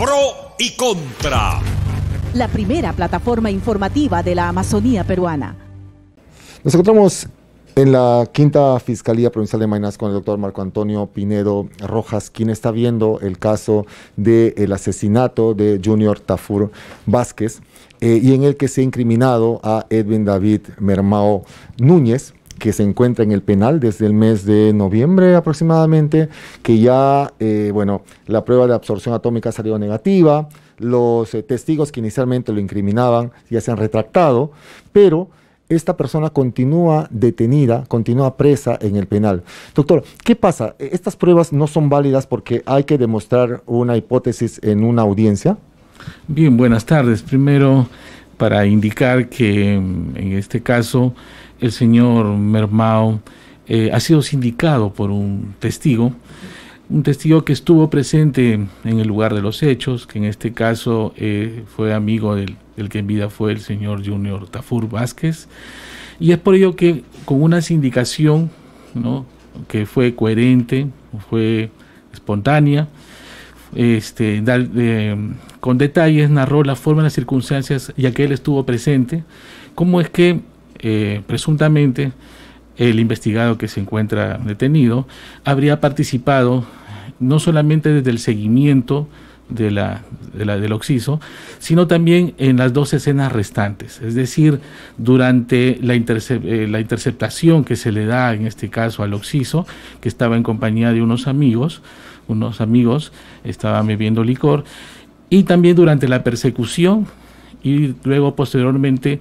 pro y contra. La primera plataforma informativa de la Amazonía peruana. Nos encontramos en la quinta Fiscalía Provincial de Mainás con el doctor Marco Antonio Pinedo Rojas, quien está viendo el caso del asesinato de Junior Tafur Vázquez eh, y en el que se ha incriminado a Edwin David Mermao Núñez, que se encuentra en el penal desde el mes de noviembre aproximadamente, que ya, eh, bueno, la prueba de absorción atómica salió negativa, los eh, testigos que inicialmente lo incriminaban ya se han retractado, pero esta persona continúa detenida, continúa presa en el penal. Doctor, ¿qué pasa? Eh, ¿Estas pruebas no son válidas porque hay que demostrar una hipótesis en una audiencia? Bien, buenas tardes. Primero, para indicar que mm, en este caso el señor Mermao eh, ha sido sindicado por un testigo, un testigo que estuvo presente en el lugar de los hechos, que en este caso eh, fue amigo del, que en vida fue el señor Junior Tafur Vázquez, y es por ello que con una sindicación que fue coherente, fue espontánea, este, eh, con detalles narró la forma, las circunstancias, ya que él estuvo presente, cómo es que eh, presuntamente el investigado que se encuentra detenido habría participado no solamente desde el seguimiento de la, del occiso, sino también en las dos escenas restantes. Es decir, durante la, eh, la interceptación que se le da en este caso al occiso, que estaba en compañía de unos amigos, unos amigos estaban bebiendo licor, y también durante la persecución y luego posteriormente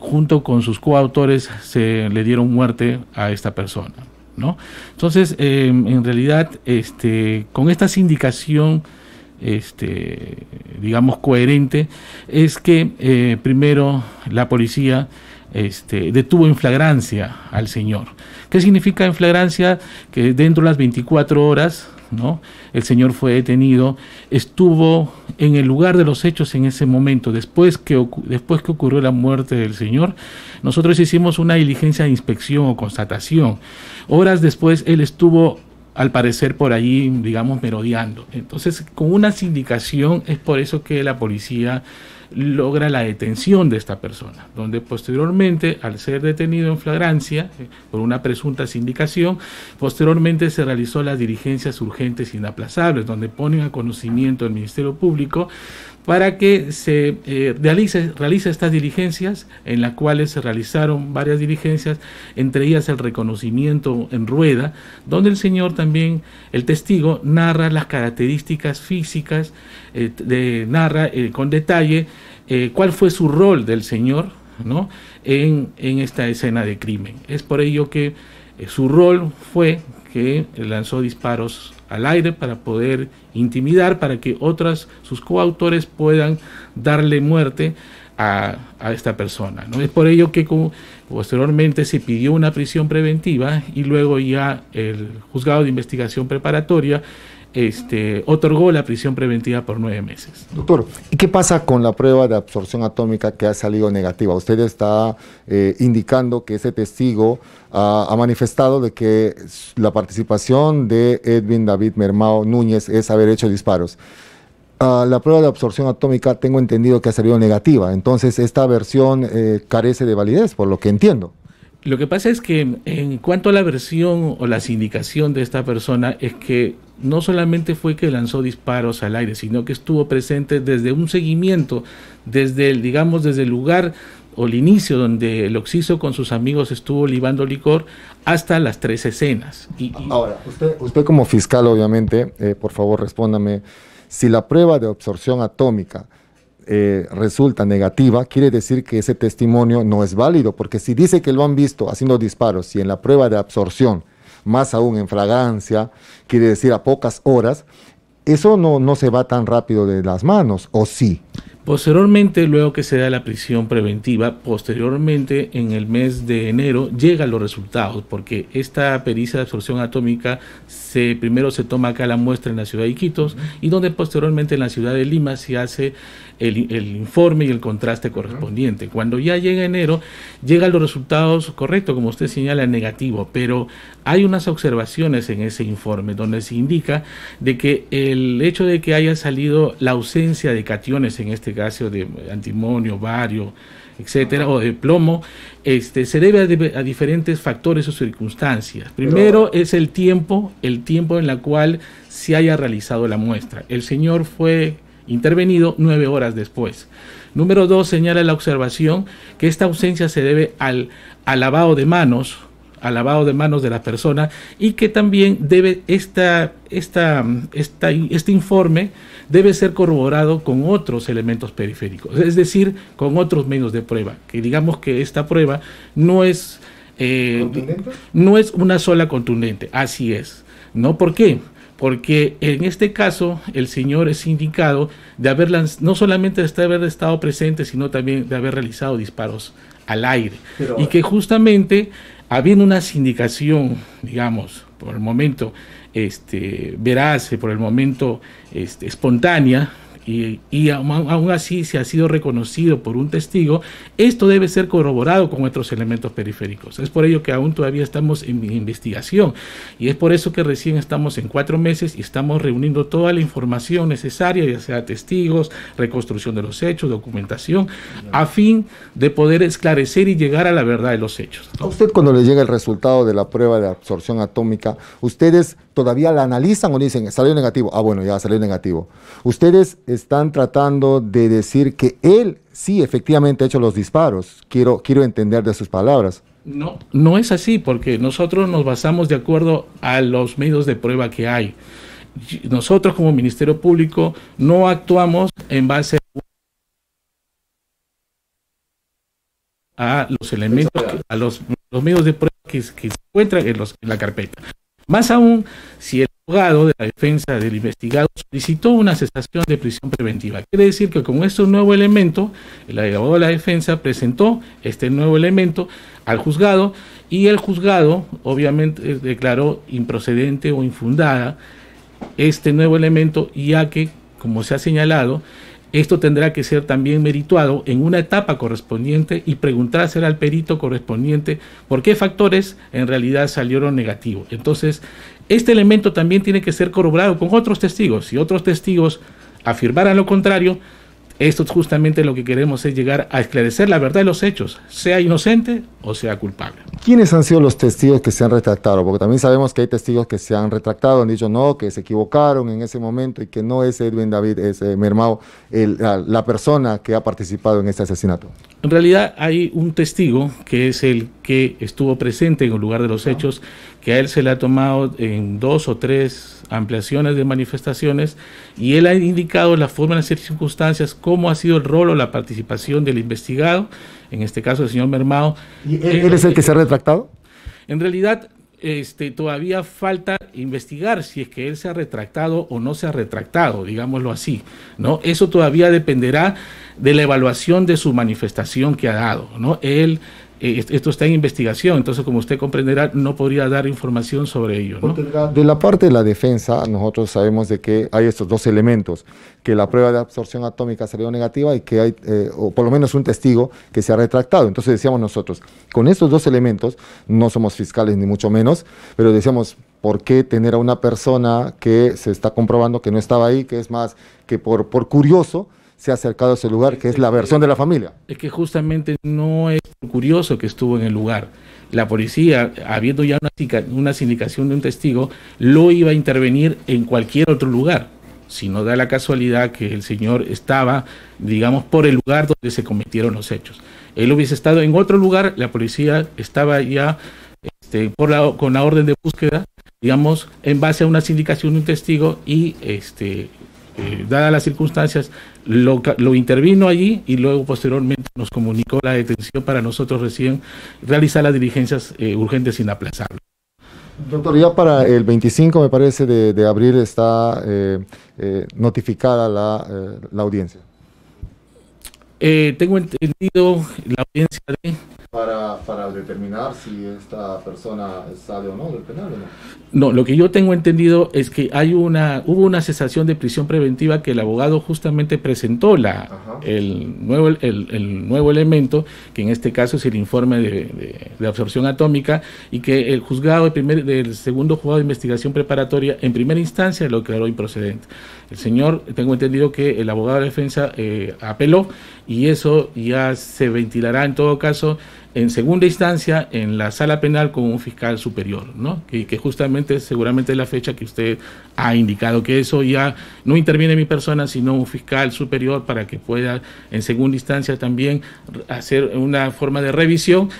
junto con sus coautores, se le dieron muerte a esta persona. ¿no? Entonces, em, en realidad, este, con esta sindicación, este, digamos, coherente, es que eh, primero la policía este, detuvo en flagrancia al señor. ¿Qué significa en flagrancia? Que dentro de las 24 horas el señor fue detenido, estuvo en el lugar de los hechos en ese momento, después que, después que ocurrió la muerte del señor, nosotros hicimos una diligencia de inspección o constatación. Horas después él estuvo al parecer por ahí digamos, merodeando. Entonces, con una sindicación es por eso que la policía logra la detención de esta persona, donde posteriormente, al ser detenido en flagrancia eh, por una presunta sindicación, posteriormente se realizó las dirigencias urgentes e inaplazables, donde ponen a conocimiento el Ministerio Público para que se eh, realice, estas diligencias, en las cuales se realizaron varias diligencias, entre ellas el reconocimiento en rueda, donde el señor también, el testigo, narra las características físicas, eh, de, narra con detalle eh, cuál fue su rol del Señor ¿no? en, esta escena de crimen. Es por ello que eh, su rol fue que lanzó disparos al aire para poder intimidar, para que otras, sus coautores puedan darle muerte a, esta persona. ¿no? Es por ello que posteriormente se pidió una prisión preventiva y luego ya el juzgado de investigación preparatoria este, otorgó la prisión preventiva por nueve meses. Doctor, ¿y qué pasa con la prueba de absorción atómica que ha salido negativa? Usted está eh, indicando que ese testigo ha manifestado de que la participación de Edwin David Mermao Núñez es haber hecho disparos. la prueba de absorción atómica tengo entendido que ha salido negativa. Entonces, esta versión eh, carece de validez, por lo que entiendo. Lo que pasa es que en cuanto a la versión o la sindicación de esta persona es que no solamente fue que lanzó disparos al aire, sino que estuvo presente desde un seguimiento, desde el, digamos, desde el lugar o el inicio donde el Oxiso con sus amigos estuvo libando licor hasta las tres escenas. Y, Ahora, usted, como fiscal, obviamente, eh, por favor respóndame, si la prueba de absorción atómica eh, resulta negativa, quiere decir que ese testimonio no es válido, porque si dice que lo han visto haciendo disparos y en la prueba de absorción, más aún en fragancia, quiere decir a pocas horas, eso no, no se va tan rápido de las manos, ¿o sí? Posteriormente, luego que se da la prisión preventiva, posteriormente en el mes de enero llegan los resultados, porque esta pericia de absorción atómica se, primero se toma acá la muestra en la ciudad de Iquitos y donde posteriormente en la ciudad de Lima se hace el, informe y el contraste correspondiente. Cuando ya llega enero, llegan los resultados correctos, como usted señala, negativo, pero hay unas observaciones en ese informe donde se indica de que el hecho de que haya salido la ausencia de cationes, en este caso de antimonio, vario etcétera, o de plomo, este, se debe a, diferentes factores o circunstancias. Primero es el tiempo, el tiempo en el cual se haya realizado la muestra. El señor fue intervenido nueve horas después. Número dos, señala la observación que esta ausencia se debe al, al lavado de manos, al lavado de manos de la persona y que también debe esta, este informe debe ser corroborado con otros elementos periféricos, es decir, con otros medios de prueba, que digamos que esta prueba no es, eh, no es una sola contundente, así es. ¿No? ¿Por qué? porque en este caso el Señor es indicado de haber no solamente de haber estado presente, sino también de haber realizado disparos al aire. y que justamente habiendo una sindicación, digamos, por el momento este, veraz, por el momento este, espontánea, y, aún así se ha sido reconocido por un testigo, esto debe ser corroborado con otros elementos periféricos. Es por ello que aún todavía estamos en investigación y es por eso que recién estamos en cuatro meses y estamos reuniendo toda la información necesaria, ya sea testigos, reconstrucción de los hechos, documentación, a fin de poder esclarecer y llegar a la verdad de los hechos. A usted cuando le llega el resultado de la prueba de absorción atómica, ustedes todavía la analizan o dicen, salió negativo. Ah, bueno, ya salió negativo. Ustedes están tratando de decir que él sí efectivamente ha hecho los disparos. Quiero, quiero entender de sus palabras. No, no es así, porque nosotros nos basamos de acuerdo a los medios de prueba que hay. Nosotros como Ministerio Público no actuamos en base a los elementos, a los, medios de prueba que, que se encuentran en, los, en la carpeta. Más aún, si el abogado de la defensa del investigado solicitó una cesación de prisión preventiva. Quiere decir que con este nuevo elemento, el abogado de la defensa presentó este nuevo elemento al juzgado y el juzgado obviamente eh, declaró improcedente o infundada este nuevo elemento ya que, como se ha señalado, esto tendrá que ser también merituado en una etapa correspondiente y preguntarse al perito correspondiente por qué factores en realidad salieron negativos. Entonces, este elemento también tiene que ser corroborado con otros testigos. Si otros testigos afirmaran lo contrario, esto es justamente lo que queremos es llegar a esclarecer la verdad de los hechos, sea inocente o sea culpable. ¿Quiénes han sido los testigos que se han retractado? Porque también sabemos que hay testigos que se han retractado, han dicho no, que se equivocaron en ese momento y que no es Edwin David, es eh, Mermao, la, persona que ha participado en este asesinato. En realidad hay un testigo que es el que estuvo presente en el lugar de los hechos, que a él se le ha tomado en dos o tres ampliaciones de manifestaciones y él ha indicado la forma, las circunstancias, cómo ha sido el rol o la participación del investigado, en este caso el señor Mermado. ¿Y él, él es el que se ha retractado? En realidad, este, todavía falta investigar si es que él se ha retractado o no se ha retractado, digámoslo así, ¿no? Eso todavía dependerá de la evaluación de su manifestación que ha dado, ¿no? Él eh, esto está en investigación, entonces como usted comprenderá, no podría dar información sobre ello. De la parte de la defensa, nosotros sabemos de que hay estos dos elementos, que la prueba de absorción atómica salió negativa y que hay, eh, o por lo menos un testigo que se ha retractado. Entonces decíamos nosotros, con estos dos elementos, no somos fiscales ni mucho menos, pero decíamos, ¿por qué tener a una persona que se está comprobando que no estaba ahí, que es más que por, por curioso, se ha acercado a ese lugar, que es la versión de la familia. Es que justamente no es curioso que estuvo en el lugar. La policía, habiendo ya una, sindicación de un testigo, lo iba a intervenir en cualquier otro lugar. Si no da la casualidad que el señor estaba, digamos, por el lugar donde se cometieron los hechos. Él hubiese estado en otro lugar, la policía estaba ya este, por con la orden de búsqueda, digamos, en base a una sindicación de un testigo y este, eh, dadas las circunstancias, lo, intervino allí y luego posteriormente nos comunicó la detención para nosotros recién realizar las diligencias eh, urgentes urgentes inaplazables. Doctor, ya para el 25, me parece, de, abril está eh, eh, notificada la, la audiencia. tengo entendido la audiencia de para, determinar si esta persona sale o no del penal no. lo que yo tengo entendido es que hay una, hubo una cesación de prisión preventiva que el abogado justamente presentó la, el, nuevo, el, nuevo elemento, que en este caso es el informe de, absorción atómica, y que el juzgado del, primer, del segundo juzgado de investigación preparatoria en primera instancia lo declaró improcedente. El señor, tengo entendido que el abogado de defensa eh, apeló y eso ya se ventilará en todo caso en segunda instancia en la sala penal con un fiscal superior, ¿no? Que, que, justamente, seguramente es la fecha que usted ha indicado, que eso ya no interviene mi persona, sino un fiscal superior para que pueda en segunda instancia también hacer una forma de revisión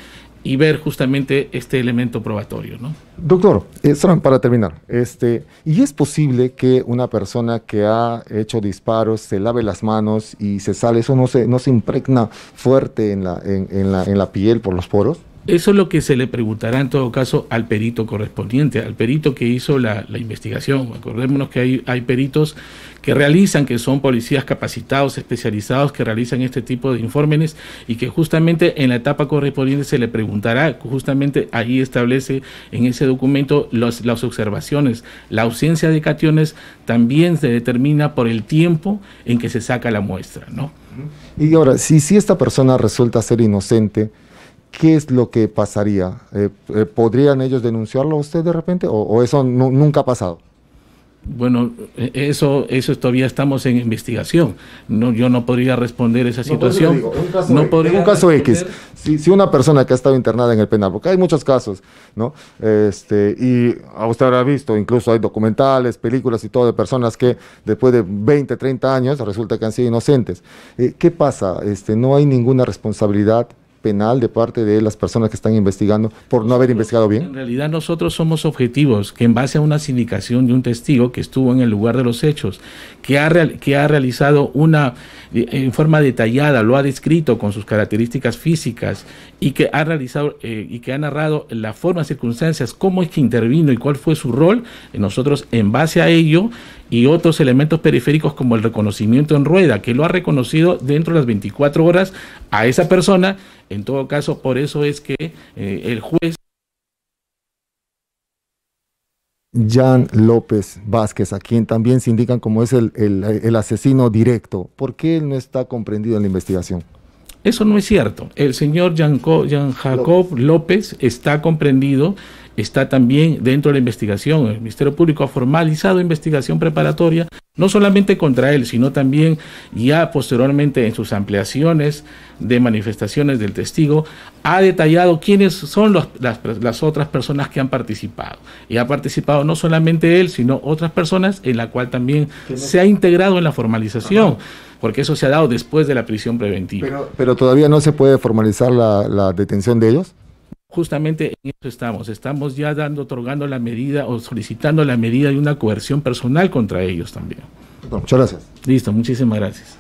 y ver justamente este elemento probatorio. ¿no? Doctor, eh, para terminar, este, ¿y es posible que una persona que ha hecho disparos se lave las manos y se sale, eso no se, no se impregna fuerte en la, en la piel por los poros? Eso es lo que se le preguntará en todo caso al perito correspondiente, al perito que hizo la, investigación. Acordémonos que hay, hay, peritos que realizan, que son policías capacitados, especializados, que realizan este tipo de informes y que justamente en la etapa correspondiente se le preguntará, justamente ahí establece en ese documento las observaciones. La ausencia de cationes también se determina por el tiempo en que se saca la muestra. ¿no? Y ahora, si esta persona resulta ser inocente, ¿qué es lo que pasaría? Eh, eh, ¿Podrían ellos denunciarlo a usted de repente o, eso nunca ha pasado? Bueno, e, eso, eso todavía estamos en investigación. No, yo no podría responder esa pues, situación. No, podría. un caso X, si, una persona que ha estado internada en el penal, porque hay muchos casos, ¿no? Este, y usted habrá visto, incluso hay documentales, películas y todo de personas que después de 20, 30 años resulta que han sido inocentes. Eh, ¿Qué pasa? Este, no hay ninguna responsabilidad penal de parte de las personas que están investigando por no haber investigado bien? En realidad nosotros somos objetivos, que en base a una sindicación de un testigo que estuvo en el lugar de los hechos, que ha, que ha realizado una, eh, en forma detallada, lo ha descrito con sus características físicas y que ha realizado eh, y que ha narrado la forma, circunstancias, cómo es que intervino y cuál fue su rol, eh, nosotros en base a ello y otros elementos periféricos como el reconocimiento en rueda, que lo ha reconocido dentro de las 24 horas a esa persona en todo caso, por eso es que eh, el juez... Jan López Vázquez, a quien también se indican como es el, el asesino directo. ¿Por qué él no está comprendido en la investigación? Eso no es cierto. El señor Jan, Jacob López está comprendido está también dentro de la investigación. El Ministerio Público ha formalizado investigación preparatoria, no solamente contra él, sino también ya posteriormente en sus ampliaciones de manifestaciones del testigo, ha detallado quiénes son las, otras personas que han participado. Y ha participado no solamente él, sino otras personas en la cual también se ha integrado en la formalización. porque eso se ha dado después de la prisión preventiva. Pero, todavía no se puede formalizar la, detención de ellos justamente en eso estamos. Estamos ya dando, otorgando la medida o solicitando la medida de una coerción personal contra ellos también. Muchas gracias. Listo, muchísimas gracias.